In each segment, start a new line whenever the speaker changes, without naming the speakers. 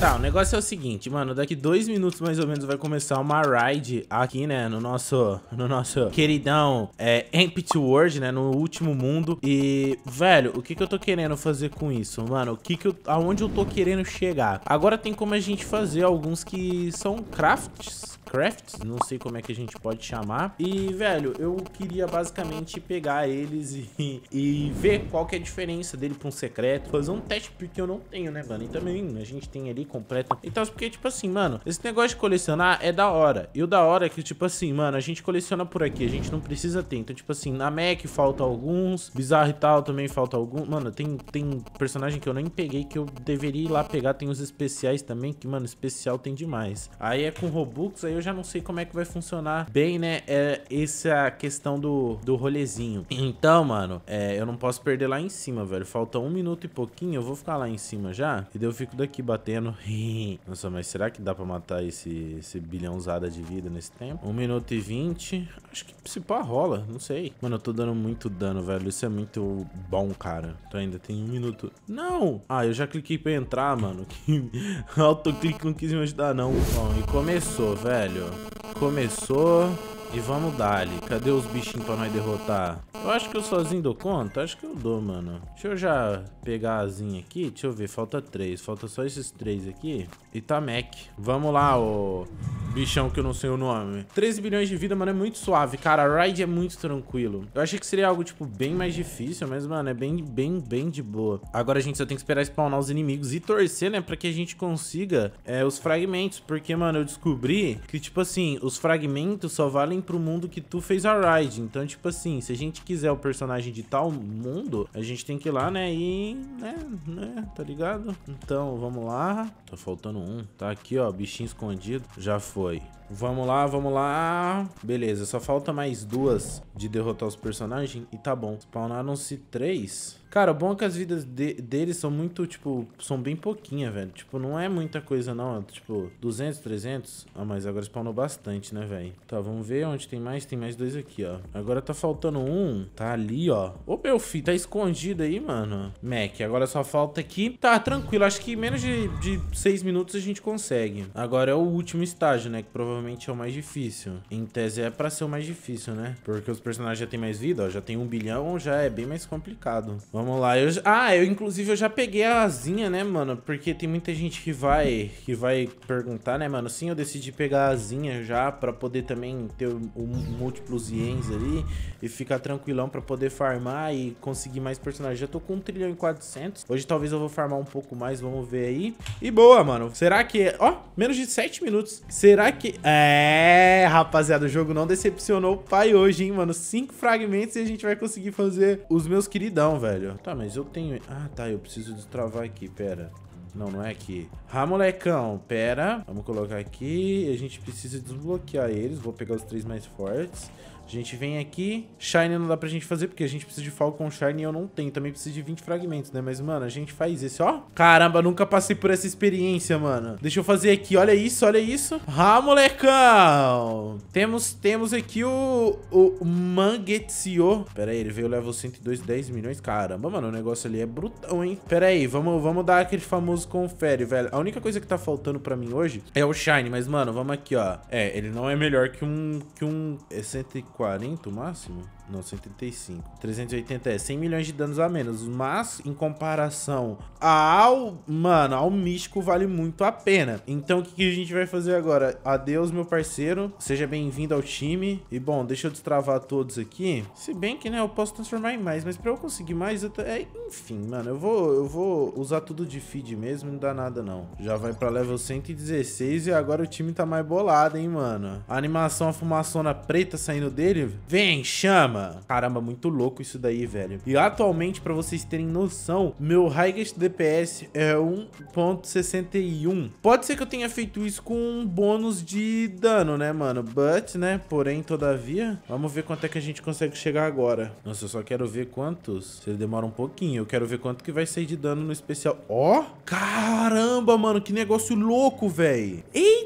Tá, o negócio é o seguinte, mano, daqui dois minutos mais ou menos vai começar uma ride aqui, né, no nosso, no nosso queridão é, Empty World, né, no último mundo. E, velho, o que que eu tô querendo fazer com isso, mano? O que que eu, aonde eu tô querendo chegar? Agora tem como a gente fazer alguns que são crafts, crafts, não sei como é que a gente pode chamar. E, velho, eu queria basicamente pegar eles e, e ver qual que é a diferença dele pra um secreto, fazer um teste, porque eu não tenho, né, mano? E também a gente tem ali completo e tal, porque, tipo assim, mano, esse negócio de colecionar é da hora. E o da hora é que, tipo assim, mano, a gente coleciona por aqui, a gente não precisa ter. Então, tipo assim, na Mac falta alguns, Bizarro e tal também falta alguns. Mano, tem, tem personagem que eu nem peguei que eu deveria ir lá pegar, tem os especiais também, que, mano, especial tem demais. Aí é com Robux, aí eu eu já não sei como é que vai funcionar bem, né, é, essa questão do, do rolezinho. Então, mano, é, eu não posso perder lá em cima, velho. Falta um minuto e pouquinho, eu vou ficar lá em cima já. E daí eu fico daqui batendo. Nossa, mas será que dá pra matar esse, esse bilhãozada de vida nesse tempo? Um minuto e vinte. Acho que se pá rola, não sei. Mano, eu tô dando muito dano, velho. Isso é muito bom, cara. Então ainda tem um minuto. Não! Ah, eu já cliquei pra entrar, mano. Que autoclique não quis me ajudar, não. Bom, e começou, velho velho. Começou. E vamos dali. Cadê os bichinhos pra nós derrotar? Eu acho que eu sozinho dou conta. Acho que eu dou, mano. Deixa eu já pegar a asinha aqui. Deixa eu ver. Falta três. Falta só esses três aqui. E tá Mac. Vamos lá, ô bichão que eu não sei o nome. 13 bilhões de vida, mano, é muito suave. Cara, a ride é muito tranquilo. Eu achei que seria algo, tipo, bem mais difícil, mas, mano, é bem, bem, bem de boa. Agora a gente só tem que esperar spawnar os inimigos e torcer, né, pra que a gente consiga é, os fragmentos. Porque, mano, eu descobri que, tipo assim, os fragmentos só valem pro mundo que tu fez a ride. Então, tipo assim, se a gente quiser o personagem de tal mundo, a gente tem que ir lá, né? E, né, né, tá ligado? Então, vamos lá. Tá faltando um. Tá aqui, ó, bichinho escondido. Já foi. Vamos lá, vamos lá. Beleza, só falta mais duas de derrotar os personagens e tá bom. Spawnaram-se três. Cara, o bom é que as vidas de, deles são muito, tipo, são bem pouquinha, velho. Tipo, não é muita coisa não, é, tipo, 200, 300. Ah, mas agora spawnou bastante, né, velho? Tá, vamos ver onde tem mais. Tem mais dois aqui, ó. Agora tá faltando um. Tá ali, ó. Ô, meu filho, tá escondido aí, mano. Mac, agora só falta aqui. Tá, tranquilo, acho que menos de, de seis minutos a gente consegue. Agora é o último estágio, né, que provavelmente provavelmente é o mais difícil. Em tese é pra ser o mais difícil, né? Porque os personagens já tem mais vida, ó. Já tem um bilhão, já é bem mais complicado. Vamos lá. Eu, ah, eu inclusive eu já peguei a asinha, né, mano? Porque tem muita gente que vai, que vai perguntar, né, mano? Sim, eu decidi pegar a asinha já pra poder também ter o, o múltiplos iens ali e ficar tranquilão pra poder farmar e conseguir mais personagens. Já tô com 1 trilhão e 400. Hoje talvez eu vou farmar um pouco mais, vamos ver aí. E boa, mano. Será que... É, ó, menos de 7 minutos. Será que... É é, rapaziada, o jogo não decepcionou o pai hoje, hein, mano. Cinco fragmentos e a gente vai conseguir fazer os meus queridão, velho. Tá, mas eu tenho... Ah, tá, eu preciso destravar aqui, pera. Não, não é aqui. Ah, molecão, pera. Vamos colocar aqui. A gente precisa desbloquear eles. Vou pegar os três mais fortes. A gente vem aqui. Shine não dá pra gente fazer, porque a gente precisa de Falcon Shine e eu não tenho. Também preciso de 20 fragmentos, né? Mas, mano, a gente faz esse, ó. Caramba, nunca passei por essa experiência, mano. Deixa eu fazer aqui. Olha isso, olha isso. Ah, molecão! Temos, temos aqui o, o Mangetsuo. Pera aí, ele veio level 102, 10 milhões. Caramba, mano, o negócio ali é brutão, hein? Pera aí, vamos, vamos dar aquele famoso confere, velho. A única coisa que tá faltando pra mim hoje é o Shine. Mas, mano, vamos aqui, ó. É, ele não é melhor que um... Que um... É 104. 40 o máximo? Não, 185. 380 é 100 milhões de danos a menos. Mas, em comparação ao... Mano, ao místico vale muito a pena. Então, o que, que a gente vai fazer agora? Adeus, meu parceiro. Seja bem-vindo ao time. E, bom, deixa eu destravar todos aqui. Se bem que, né, eu posso transformar em mais. Mas pra eu conseguir mais, eu... É, enfim, mano. Eu vou, eu vou usar tudo de feed mesmo. Não dá nada, não. Já vai pra level 116 e agora o time tá mais bolado, hein, mano. A animação, a fumaçona preta saindo dele. Vem, chama! Caramba, caramba, muito louco isso daí, velho. E atualmente, pra vocês terem noção, meu highest DPS é 1.61. Pode ser que eu tenha feito isso com um bônus de dano, né, mano? But, né, porém, todavia, vamos ver quanto é que a gente consegue chegar agora. Nossa, eu só quero ver quantos. Se ele demora um pouquinho, eu quero ver quanto que vai sair de dano no especial. Ó, oh, caramba, mano, que negócio louco, velho. Ei!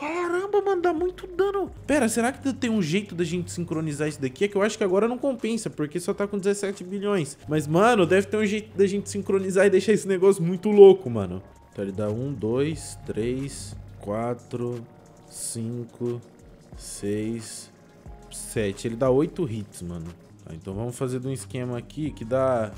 Caramba, mano, dá muito dano. Pera, será que tem um jeito da gente sincronizar isso daqui? É que eu acho que agora não compensa, porque só tá com 17 bilhões. Mas, mano, deve ter um jeito da gente sincronizar e deixar esse negócio muito louco, mano. Então ele dá 1, 2, 3, 4, 5, 6, 7. Ele dá 8 hits, mano. Tá, então vamos fazer de um esquema aqui que dá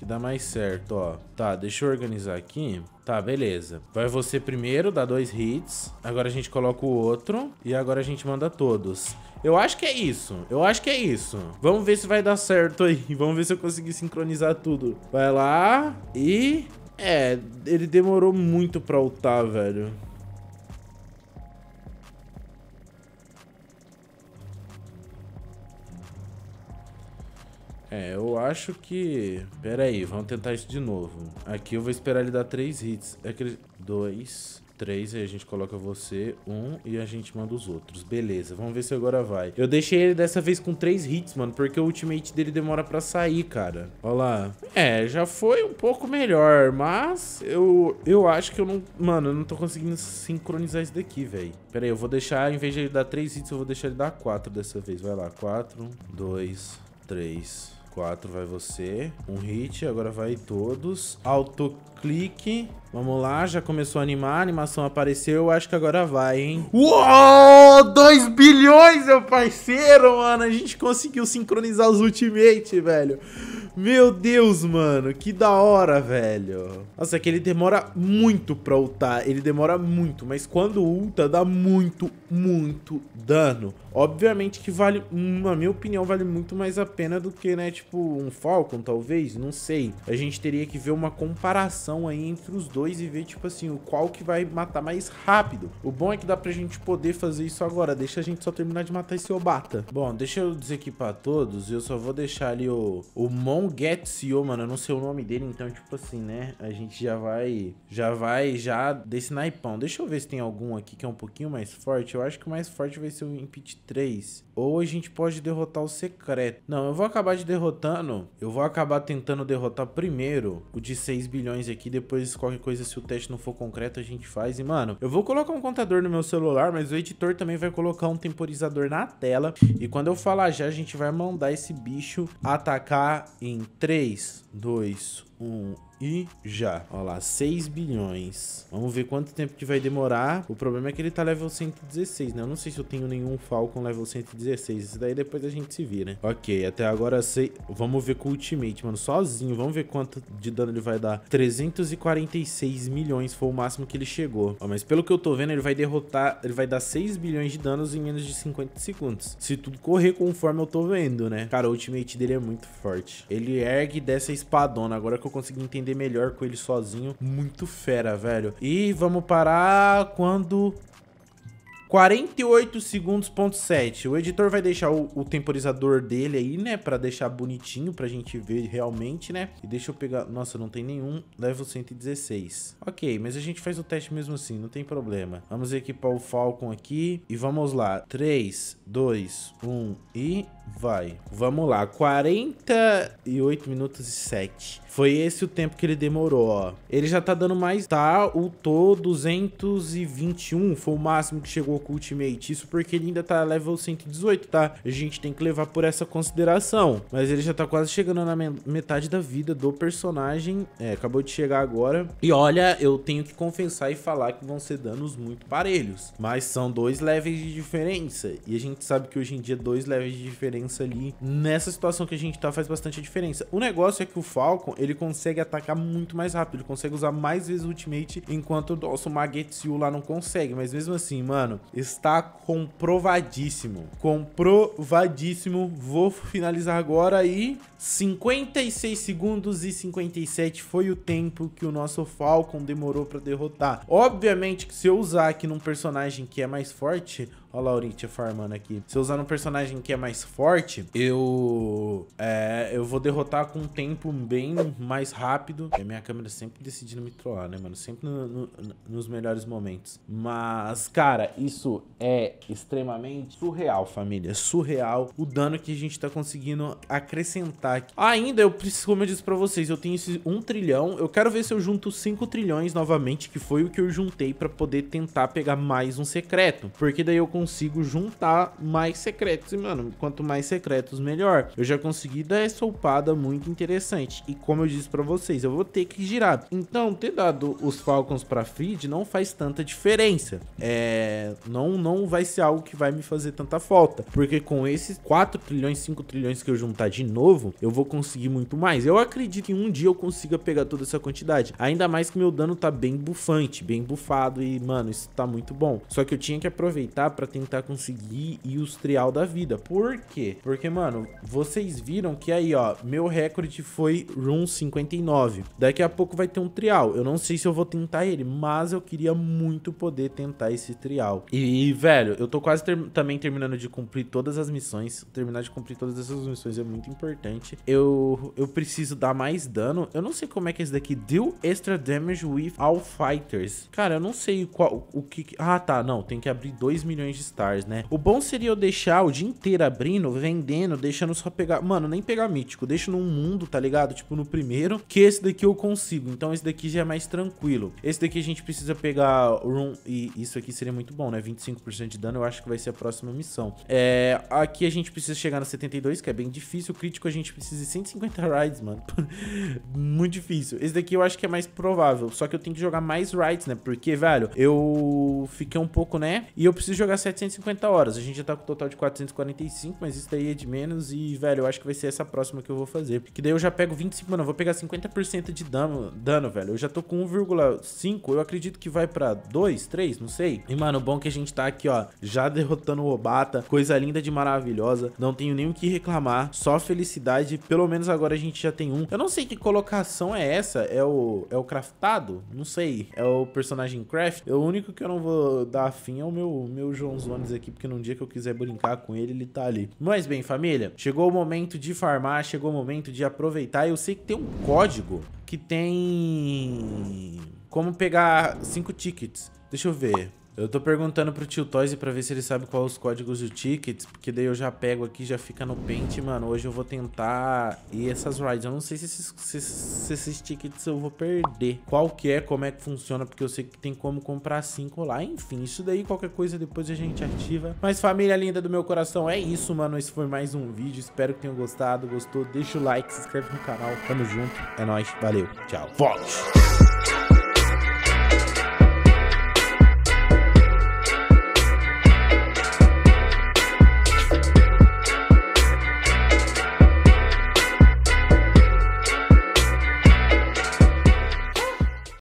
que dá mais certo, ó. Tá, deixa eu organizar aqui. Tá, beleza. Vai você primeiro, dá dois hits. Agora a gente coloca o outro. E agora a gente manda todos. Eu acho que é isso. Eu acho que é isso. Vamos ver se vai dar certo aí. Vamos ver se eu consegui sincronizar tudo. Vai lá. E... É, ele demorou muito pra ultar, velho. É, eu acho que... Pera aí, vamos tentar isso de novo. Aqui eu vou esperar ele dar três hits. É aquele... Dois, três, aí a gente coloca você, um, e a gente manda os outros. Beleza, vamos ver se agora vai. Eu deixei ele dessa vez com três hits, mano, porque o ultimate dele demora pra sair, cara. Olha lá. É, já foi um pouco melhor, mas eu, eu acho que eu não... Mano, eu não tô conseguindo sincronizar isso daqui, velho. Pera aí, eu vou deixar, em vez de ele dar três hits, eu vou deixar ele dar quatro dessa vez. Vai lá, quatro, dois, três... 4 vai você. Um hit, agora vai todos. Autoclique. Vamos lá, já começou a animar, a animação apareceu, acho que agora vai, hein? Uou! 2 bilhões, meu parceiro, mano! A gente conseguiu sincronizar os ultimate, velho. Meu Deus, mano. Que da hora, velho. Nossa, é que ele demora muito pra ultar. Ele demora muito. Mas quando ulta, dá muito, muito dano. Obviamente que vale, na minha opinião, vale muito mais a pena do que, né, tipo, um Falcon, talvez? Não sei. A gente teria que ver uma comparação aí entre os dois e ver, tipo assim, o qual que vai matar mais rápido. O bom é que dá pra gente poder fazer isso agora. Deixa a gente só terminar de matar esse Obata. Bom, deixa eu desequipar todos e eu só vou deixar ali o, o Mon John Getio, mano, eu não sei o nome dele, então, tipo assim, né? A gente já vai, já vai, já desse naipão. Deixa eu ver se tem algum aqui que é um pouquinho mais forte. Eu acho que o mais forte vai ser o Impit 3. Ou a gente pode derrotar o secreto. Não, eu vou acabar de derrotando. Eu vou acabar tentando derrotar primeiro o de 6 bilhões aqui. Depois, qualquer coisa, se o teste não for concreto, a gente faz. E, mano, eu vou colocar um contador no meu celular, mas o editor também vai colocar um temporizador na tela. E quando eu falar já, a gente vai mandar esse bicho atacar em 3, 2, 1 e já. Ó lá, 6 bilhões. Vamos ver quanto tempo que vai demorar. O problema é que ele tá level 116, né? Eu não sei se eu tenho nenhum Falcon level 116. Isso daí depois a gente se vira. Né? Ok, até agora sei. Vamos ver com o ultimate, mano. Sozinho. Vamos ver quanto de dano ele vai dar. 346 milhões foi o máximo que ele chegou. Ó, mas pelo que eu tô vendo, ele vai derrotar... Ele vai dar 6 bilhões de danos em menos de 50 segundos. Se tudo correr conforme eu tô vendo, né? Cara, o ultimate dele é muito forte. Ele ergue dessa espadona. Agora que eu consegui entender melhor com ele sozinho. Muito fera, velho. E vamos parar quando 48 segundos, ponto 7. O editor vai deixar o, o, temporizador dele aí, né? Pra deixar bonitinho, pra gente ver realmente, né? E deixa eu pegar... Nossa, não tem nenhum. Level 116. Ok, mas a gente faz o teste mesmo assim, não tem problema. Vamos equipar o Falcon aqui. E vamos lá. 3, 2, 1 e... Vai. Vamos lá. 48 minutos e 7. Foi esse o tempo que ele demorou, ó. Ele já tá dando mais. Tá, o Tô 221 foi o máximo que chegou com o Ultimate. Isso porque ele ainda tá level 118, tá? A gente tem que levar por essa consideração. Mas ele já tá quase chegando na metade da vida do personagem. É, acabou de chegar agora. E olha, eu tenho que confessar e falar que vão ser danos muito parelhos. Mas são dois levels de diferença. E a gente sabe que hoje em dia dois levels de diferença diferença ali. Nessa situação que a gente tá, faz bastante diferença. O negócio é que o Falcon, ele consegue atacar muito mais rápido, ele consegue usar mais vezes o ultimate, enquanto o nosso Magetsu lá não consegue. Mas mesmo assim, mano, está comprovadíssimo. Comprovadíssimo. Vou finalizar agora e 56 segundos e 57 foi o tempo que o nosso Falcon demorou para derrotar. Obviamente que se eu usar aqui num personagem que é mais forte, Olha, a Lauritia farmando aqui. Se eu usar um personagem que é mais forte, eu. É, eu vou derrotar com um tempo bem mais rápido. E a minha câmera sempre decidindo me trollar, né, mano? Sempre no, no, nos melhores momentos. Mas, cara, isso é extremamente surreal, família. Surreal o dano que a gente tá conseguindo acrescentar aqui. Ainda eu preciso, como eu disse pra vocês, eu tenho esse 1 trilhão. Eu quero ver se eu junto 5 trilhões novamente, que foi o que eu juntei pra poder tentar pegar mais um secreto. Porque daí eu consigo consigo juntar mais secretos. E, mano, quanto mais secretos, melhor. Eu já consegui dar essa upada muito interessante. E como eu disse pra vocês, eu vou ter que girar. Então, ter dado os Falcons pra Feed não faz tanta diferença. É... Não, não vai ser algo que vai me fazer tanta falta. Porque com esses 4 trilhões, 5 trilhões que eu juntar de novo, eu vou conseguir muito mais. Eu acredito que um dia eu consiga pegar toda essa quantidade. Ainda mais que meu dano tá bem bufante, bem bufado. E, mano, isso tá muito bom. Só que eu tinha que aproveitar para tentar conseguir e os trial da vida. Por quê? Porque, mano, vocês viram que aí, ó, meu recorde foi room 59. Daqui a pouco vai ter um trial. Eu não sei se eu vou tentar ele, mas eu queria muito poder tentar esse trial. E, velho, eu tô quase ter também terminando de cumprir todas as missões. Terminar de cumprir todas essas missões é muito importante. Eu, eu preciso dar mais dano. Eu não sei como é que é esse daqui. deu extra damage with all fighters. Cara, eu não sei qual o que... Ah, tá, não. Tem que abrir 2 milhões de de stars, né? O bom seria eu deixar o dia inteiro abrindo, vendendo, deixando só pegar... Mano, nem pegar mítico, deixo num mundo, tá ligado? Tipo, no primeiro, que esse daqui eu consigo. Então esse daqui já é mais tranquilo. Esse daqui a gente precisa pegar room... E isso aqui seria muito bom, né? 25% de dano, eu acho que vai ser a próxima missão. É... Aqui a gente precisa chegar na 72, que é bem difícil. O crítico a gente precisa de 150 rides, mano. muito difícil. Esse daqui eu acho que é mais provável. Só que eu tenho que jogar mais rides, né? Porque, velho, eu fiquei um pouco, né? E eu preciso jogar 7 750 horas. A gente já tá com um total de 445, mas isso daí é de menos. E, velho, eu acho que vai ser essa próxima que eu vou fazer. Que daí eu já pego 25, mano, eu vou pegar 50% de dano, dano, velho. Eu já tô com 1,5, eu acredito que vai pra 2, 3, não sei. E, mano, bom é que a gente tá aqui, ó, já derrotando o Obata. Coisa linda de maravilhosa. Não tenho nem o que reclamar, só felicidade. Pelo menos agora a gente já tem um. Eu não sei que colocação é essa. É o, é o craftado? Não sei. É o personagem craft? O único que eu não vou dar fim é o meu, meu João os aqui, porque num dia que eu quiser brincar com ele, ele tá ali. Mas bem, família, chegou o momento de farmar, chegou o momento de aproveitar. Eu sei que tem um código que tem como pegar cinco tickets. Deixa eu ver. Eu tô perguntando pro tio Toys pra ver se ele sabe qual os códigos do tickets, porque daí eu já pego aqui, já fica no pente, mano. Hoje eu vou tentar ir essas rides. Eu não sei se esses, se, se esses tickets eu vou perder. Qual que é, como é que funciona, porque eu sei que tem como comprar cinco lá. Enfim, isso daí, qualquer coisa, depois a gente ativa. Mas família linda do meu coração, é isso, mano. Esse foi mais um vídeo. Espero que tenham gostado. Gostou? Deixa o like, se inscreve no canal. Tamo junto. É nóis. Valeu. Tchau. Fox!